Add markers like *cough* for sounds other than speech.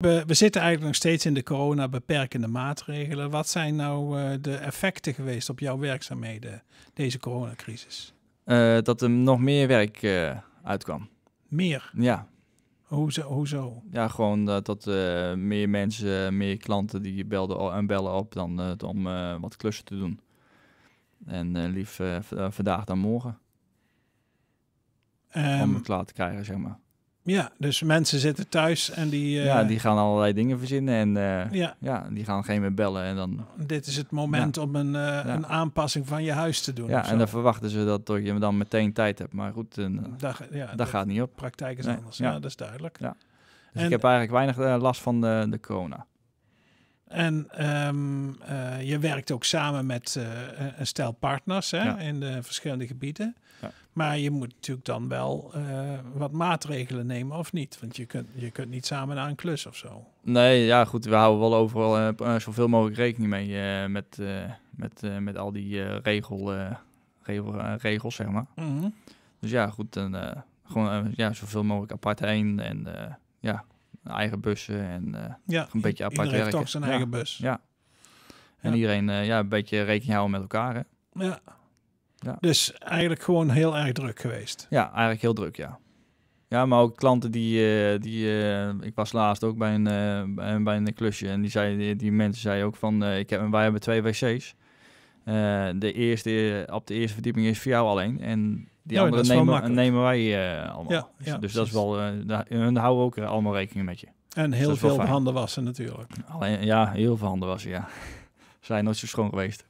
We, we, zitten eigenlijk nog steeds in de corona-beperkende maatregelen. Wat zijn nou eh, de effecten geweest op jouw werkzaamheden, deze coronacrisis? Eh, dat er nog meer werk eh, uitkwam. Meer? Ja. Hoezo? hoezo? Ja, gewoon dat, dat meer mensen, meer klanten die belden en bellen op dan om wat klussen te doen. En lief vandaag dan morgen. Ehm, om het klaar te krijgen, zeg maar. Ja, dus mensen zitten thuis en die... Eh, ja, die gaan allerlei dingen verzinnen en eh, ja. ja. die gaan geen meer bellen. En dan, Dit is het moment om een, eh, een aanpassing van je huis te doen. Ja, en dan verwachten ze dat je dan meteen tijd hebt. Maar goed, daar, dat gaat niet op. praktijk is anders, ja. dat is duidelijk. Ja. Dus ik heb eigenlijk weinig last van de, de corona. En ehm, eh, je werkt ook samen met uh, een stel partners hè, in de verschillende gebieden. Ja. Maar je moet natuurlijk dan wel eh, wat maatregelen nemen of niet. Want je kunt, je kunt niet samen naar een klus of zo. Nee, ja goed. We houden wel overal zoveel mogelijk rekening mee met, met, met al die regel, regels, zeg maar. Mhm. Dus ja, goed. Dan, gewoon ja, zoveel mogelijk apart heen en ja, eigen bussen en eh, ja, een beetje apart iedereen werken. toch zijn eigen bus. Ja. En iedereen eh, ja, een beetje rekening houden met elkaar. Hè? Ja. ja. Dus eigenlijk gewoon heel erg druk geweest. Ja, eigenlijk heel druk, ja. Ja, maar ook klanten die... Uh, die ik was laatst ook bij een, bij een klusje. En die, zei, die, mensen zeiden ook van... ik heb, wij hebben twee wc's. de eerste op de eerste verdieping is voor jou alleen. En die ja, nemen, nemen, wij allemaal. dus, dat is wel, uh, houden ook allemaal rekening met je. En dus heel veel handen wassen natuurlijk. Alleen, ja, heel veel handen wassen, ja. *laughs* Zijn nooit zo schoon geweest.